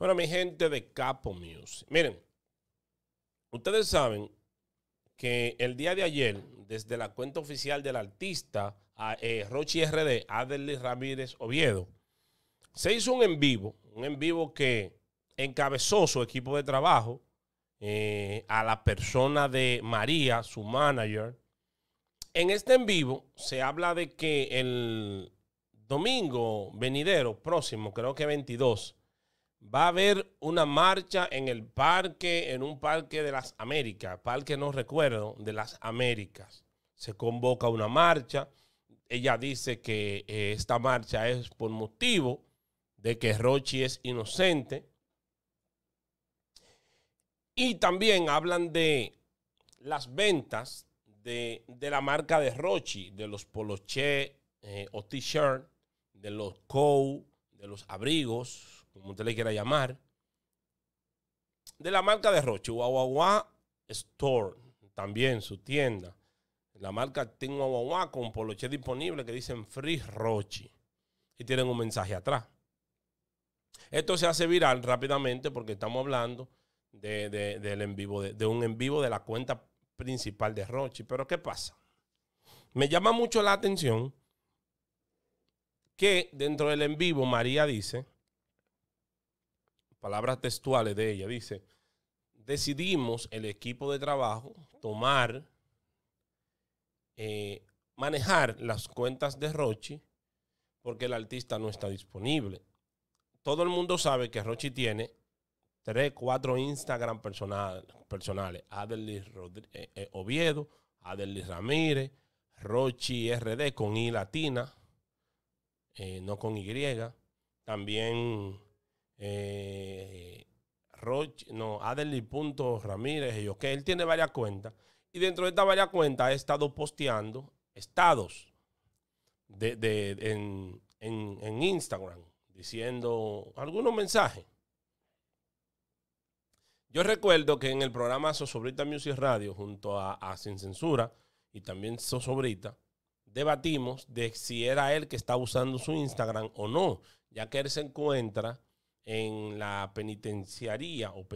Bueno, mi gente de Capo Music. Miren, ustedes saben que el día de ayer, desde la cuenta oficial del artista eh, Rochi RD, Adelis Ramírez Oviedo, se hizo un en vivo, un en vivo que encabezó su equipo de trabajo eh, a la persona de María, su manager. En este en vivo se habla de que el domingo venidero próximo, creo que 22, va a haber una marcha en el parque, en un parque de las Américas, parque no recuerdo, de las Américas. Se convoca una marcha. Ella dice que eh, esta marcha es por motivo de que Rochi es inocente. Y también hablan de las ventas de, la marca de Rochi, de los poloche eh, o t-shirt, de los co de los abrigos, como usted le quiera llamar, de la marca de Roche, Guaguaguá Store, también su tienda. La marca tiene Guaguaguá con poloche disponible que dicen Free Rochi... y tienen un mensaje atrás. Esto se hace viral rápidamente porque estamos hablando de, del en vivo, de, un en vivo de la cuenta principal de Rochi. Pero ¿qué pasa? Me llama mucho la atención que dentro del en vivo María dice palabras textuales de ella, dice, decidimos el equipo de trabajo tomar, eh, manejar las cuentas de Rochi porque el artista no está disponible. Todo el mundo sabe que Rochi tiene tres, cuatro Instagram personales. Adelis eh, eh, Oviedo, Adelis Ramírez, Rochi RD con I latina, no con Y. También eh, Roch, no, Adelie.ramírez, y que él tiene varias cuentas. Y dentro de estas varias cuentas ha estado posteando estados de, en, Instagram, diciendo algunos mensajes. Yo recuerdo que en el programa Sosobrita Music Radio, junto a, a, Sin Censura y también Sosobrita, debatimos de si era él que estaba usando su Instagram o no, ya que él se encuentra en la penitenciaría o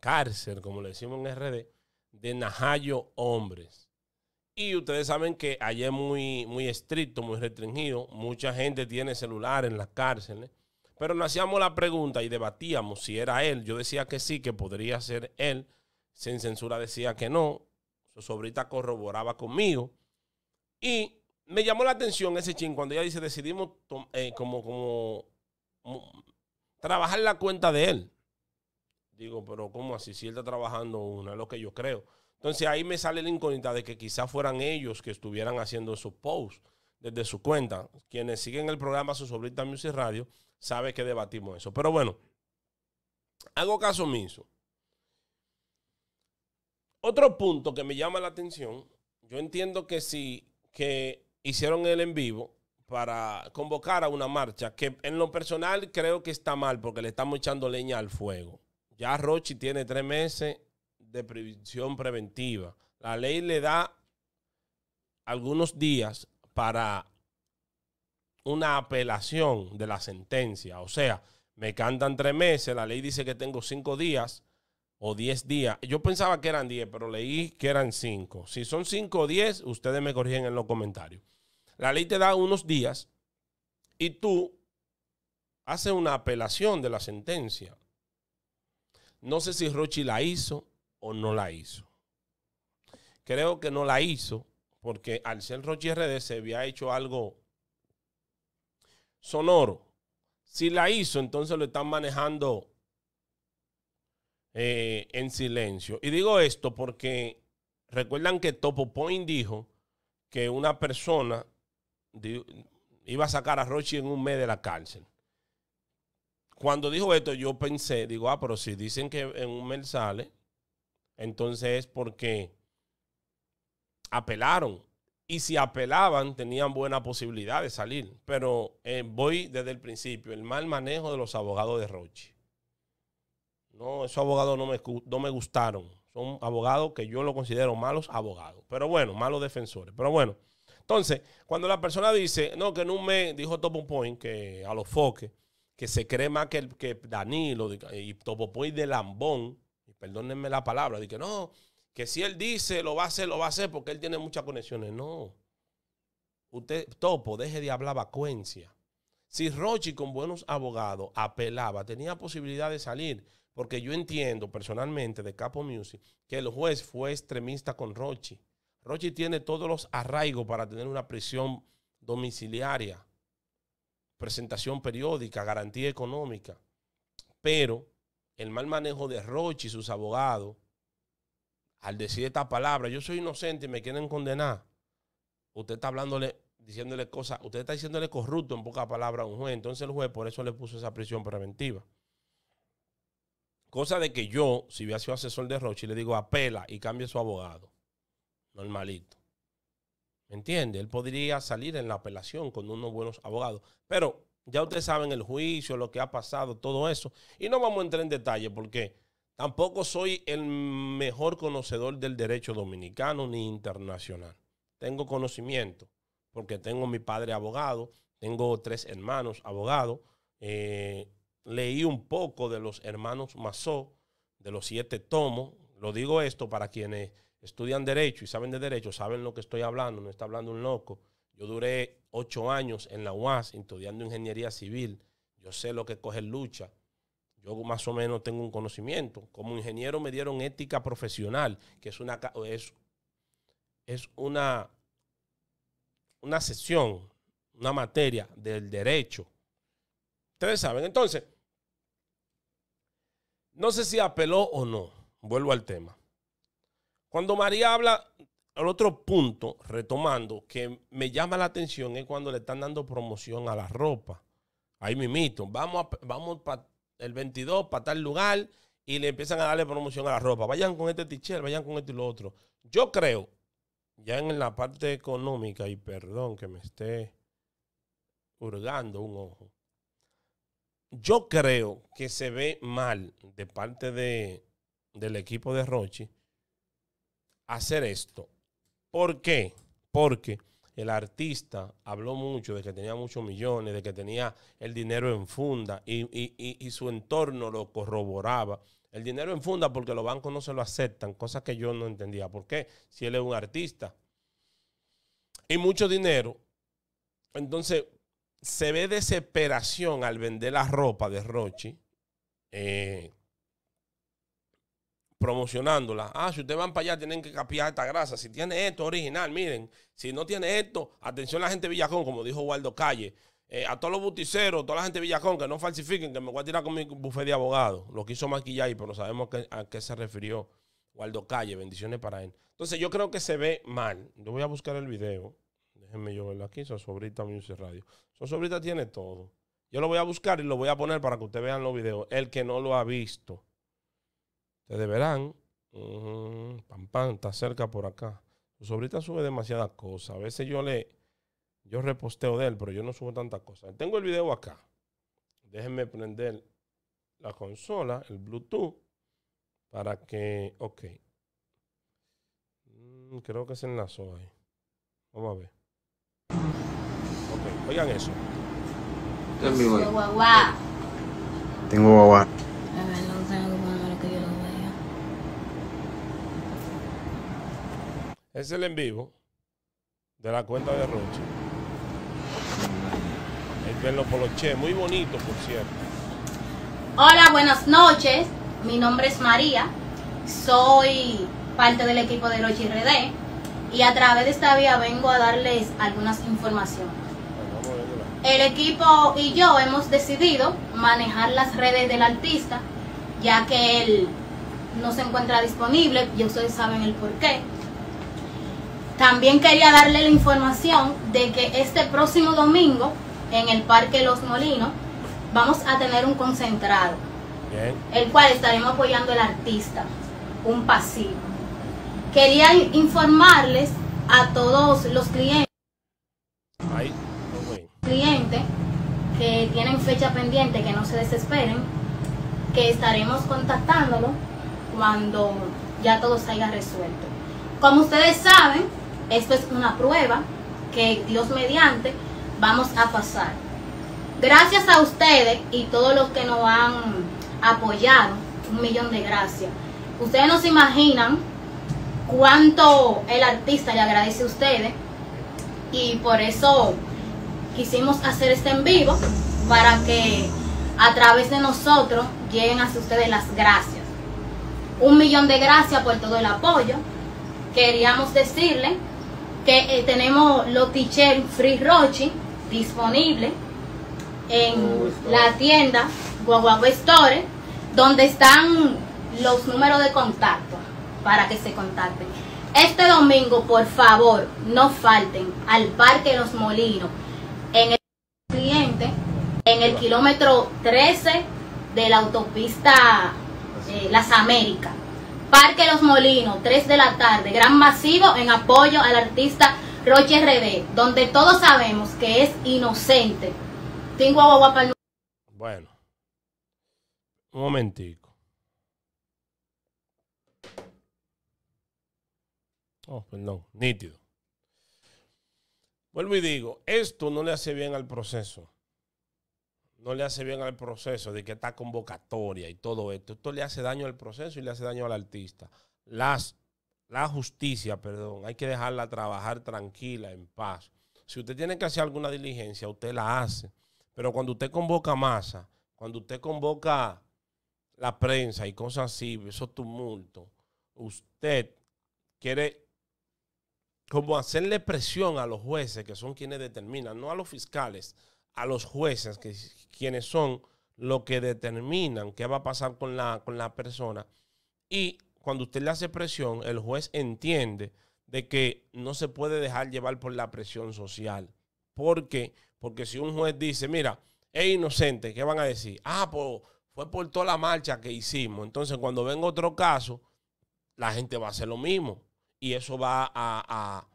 cárcel, como le decimos en RD, de Najayo Hombres. Y ustedes saben que allá es muy, muy estricto, muy restringido. Mucha gente tiene celular en las cárceles. Pero nos hacíamos la pregunta y debatíamos si era él. Yo decía que sí, que podría ser él. Sin censura decía que no. Su sobrita corroboraba conmigo. Y me llamó la atención ese chin cuando ella dice, decidimos eh, como, como trabajar la cuenta de él. Digo, pero ¿cómo así? Si él está trabajando una, es lo que yo creo. Entonces ahí me sale la incógnita de que quizás fueran ellos que estuvieran haciendo esos posts desde su cuenta. Quienes siguen el programa Sobrita Music Radio sabe que debatimos eso. Pero bueno, hago caso omiso. Otro punto que me llama la atención, yo entiendo que si que hicieron el en vivo, para convocar a una marcha, que en lo personal creo que está mal porque le estamos echando leña al fuego. Ya Rochi tiene tres meses de prisión preventiva. La ley le da algunos días para una apelación de la sentencia. O sea, me cantan tres meses, la ley dice que tengo cinco días o diez días. Yo pensaba que eran diez, pero leí que eran cinco. Si son cinco o diez, ustedes me corrigen en los comentarios. La ley te da unos días y tú haces una apelación de la sentencia. No sé si Rochi la hizo o no la hizo. Creo que no la hizo porque al ser Rochi RD se había hecho algo sonoro. Si la hizo, entonces lo están manejando eh, en silencio. Y digo esto porque recuerdan que Topo Point dijo que una persona iba a sacar a Rochi en un mes de la cárcel. Cuando dijo esto, yo pensé, digo, ah, pero si dicen que en un mes sale, entonces es porque apelaron. Y si apelaban, tenían buena posibilidad de salir. Pero eh, voy desde el principio, el mal manejo de los abogados de Rochi. No, esos abogados no me, no me gustaron. Son abogados que yo lo considero malos abogados. Pero bueno, malos defensores. Pero bueno. Entonces, cuando la persona dice, no, que en un dijo Topo Point, que a los foques, que se cree más que, que Danilo y Topo Point de Lambón, perdónenme la palabra, de que no, que si él dice, lo va a hacer, lo va a hacer, porque él tiene muchas conexiones. No. Usted, Topo, deje de hablar vacuencia. Si Rochi con buenos abogados apelaba, tenía posibilidad de salir, porque yo entiendo personalmente de Capo Music que el juez fue extremista con Rochi. Rochi tiene todos los arraigos para tener una prisión domiciliaria, presentación periódica, garantía económica. Pero el mal manejo de Rochi y sus abogados, al decir esta palabra, yo soy inocente y me quieren condenar, usted está hablándole, diciéndole cosas, usted está diciéndole corrupto en pocas palabras a un juez. Entonces el juez por eso le puso esa prisión preventiva. Cosa de que yo, si hubiera sido asesor de Rochi, le digo apela y cambie su abogado normalito. ¿Me entiende? Él podría salir en la apelación con unos buenos abogados. Pero ya ustedes saben el juicio, lo que ha pasado, todo eso. Y no vamos a entrar en detalle porque tampoco soy el mejor conocedor del derecho dominicano ni internacional. Tengo conocimiento porque tengo mi padre abogado, tengo tres hermanos abogados. Eh, leí un poco de los hermanos Masó, de los siete tomos. Lo digo esto para quienes estudian derecho y saben de derecho, saben lo que estoy hablando, no está hablando un loco. Yo duré ocho años en la UAS estudiando ingeniería civil. Yo sé lo que coge lucha. Yo más o menos tengo un conocimiento. Como ingeniero me dieron ética profesional, que es una, es, es una, una sesión, una materia del derecho. Ustedes saben. Entonces, no sé si apeló o no. Vuelvo al tema. Cuando María habla, el otro punto, retomando, que me llama la atención es cuando le están dando promoción a la ropa. Ahí mimito, vamos, vamos para el 22 para tal lugar y le empiezan a darle promoción a la ropa. Vayan con este tichel, vayan con este y lo otro. Yo creo, ya en la parte económica, y perdón que me esté hurgando un ojo, yo creo que se ve mal de parte de, del equipo de Rochi hacer esto. ¿Por qué? Porque el artista habló mucho de que tenía muchos millones, de que tenía el dinero en funda y, su entorno lo corroboraba. El dinero en funda porque los bancos no se lo aceptan, Cosas que yo no entendía. ¿Por qué? Si él es un artista. Y mucho dinero. Entonces, se ve desesperación al vender la ropa de Rochi. Eh, promocionándola. Ah, si ustedes van para allá, tienen que capiar esta grasa. Si tiene esto original, miren. Si no tiene esto, atención la gente de Villacón, como dijo Waldo Calle. Eh, a todos los buticeros, toda la gente de Villacón, que no falsifiquen, que me voy a tirar con mi bufete de abogado. Lo quiso maquillar, pero sabemos a qué se refirió Waldo Calle. Bendiciones para él. Entonces, yo creo que se ve mal. Yo voy a buscar el video. Déjenme yo verlo aquí. Sosobrita Music Radio. sobrita tiene todo. Yo lo voy a buscar y lo voy a poner para que ustedes vean los videos. El que no lo ha visto. Ustedes verán, pam, pam, está cerca por acá. Su sobrita sube demasiadas cosas. A veces yo le, yo reposteo de él, pero yo no subo tantas cosas. Tengo el video acá. Déjenme prender la consola, el Bluetooth, para que, ok. Mm, creo que se enlazó ahí. Vamos a ver. Ok, oigan eso. Tengo guagua. Tengo guagua. Es el en vivo de la cuenta de Roche. El pelo Poloche, muy bonito, por cierto. Hola, buenas noches. Mi nombre es María. Soy parte del equipo de Roche RD. Y a través de esta vía vengo a darles algunas informaciones. El equipo y yo hemos decidido manejar las redes del artista, ya que él no se encuentra disponible, y ustedes saben el porqué. También quería darle la información de que este próximo domingo en el Parque Los Molinos vamos a tener un concentrado, el cual estaremos apoyando al artista, un pasivo. Quería informarles a todos los clientes, clientes que tienen fecha pendiente, que no se desesperen, que estaremos contactándolo cuando ya todo se haya resuelto. Como ustedes saben, esto es una prueba que Dios mediante vamos a pasar. Gracias a ustedes y todos los que nos han apoyado. Un millón de gracias. Ustedes no se imaginan cuánto el artista le agradece a ustedes. Y por eso quisimos hacer este en vivo para que a través de nosotros lleguen a ustedes las gracias. Un millón de gracias por todo el apoyo. Queríamos decirle que eh, tenemos los t-shirts Free Rochi disponibles en la tienda Guaguapo Store, donde están los números de contacto para que se contacten. Este domingo, por favor, no falten al Parque Los Molinos en el cliente, en el kilómetro 13 de la autopista eh, Las Américas. Parque Los Molinos, 3 de la tarde, gran masivo en apoyo al artista Roche RD, donde todos sabemos que es inocente. Tengo Bueno, un momentico. Oh, perdón, nítido. Vuelvo y digo, esto no le hace bien al proceso no le hace bien al proceso de que está convocatoria y todo esto. Esto le hace daño al proceso y le hace daño al artista. Las, la justicia, perdón, hay que dejarla trabajar tranquila, en paz. Si usted tiene que hacer alguna diligencia, usted la hace. Pero cuando usted convoca masa, cuando usted convoca la prensa y cosas así, esos tumultos, usted quiere como hacerle presión a los jueces, que son quienes determinan, no a los fiscales, a los jueces, que, quienes son lo que determinan qué va a pasar con la, con la persona. Y cuando usted le hace presión, el juez entiende de que no se puede dejar llevar por la presión social. ¿Por qué? Porque si un juez dice, mira, es inocente, ¿qué van a decir? Ah, pues fue por toda la marcha que hicimos. Entonces, cuando ven otro caso, la gente va a hacer lo mismo. Y eso va a,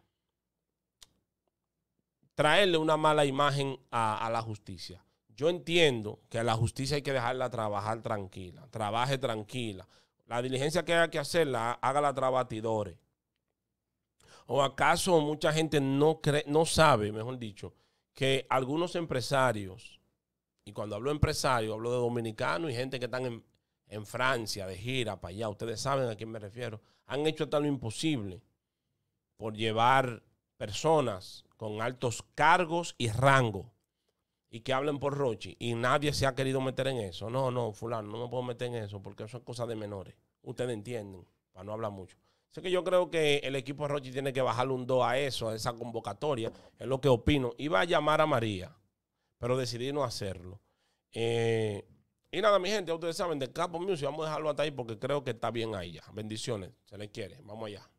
traerle una mala imagen a, la justicia. Yo entiendo que a la justicia hay que dejarla trabajar tranquila, trabaje tranquila. La diligencia que haya que hacerla, hágala la batidores. ¿O acaso mucha gente no, cree, no sabe, mejor dicho, que algunos empresarios, y cuando hablo de empresarios, hablo de dominicanos y gente que están en, en Francia de gira para allá, ustedes saben a quién me refiero, han hecho hasta lo imposible por llevar personas con altos cargos y rango y que hablen por Rochi y nadie se ha querido meter en eso. No, no, fulano, no me puedo meter en eso porque eso es cosa de menores. Ustedes entienden, para no hablar mucho. Así que yo creo que el equipo de Rochi tiene que bajarle un 2 a eso, a esa convocatoria, es lo que opino. Iba a llamar a María, pero decidí no hacerlo. Eh, y nada, mi gente, ustedes saben, de Capo Music, vamos a dejarlo hasta ahí porque creo que está bien ahí ya. Bendiciones, se les quiere, vamos allá.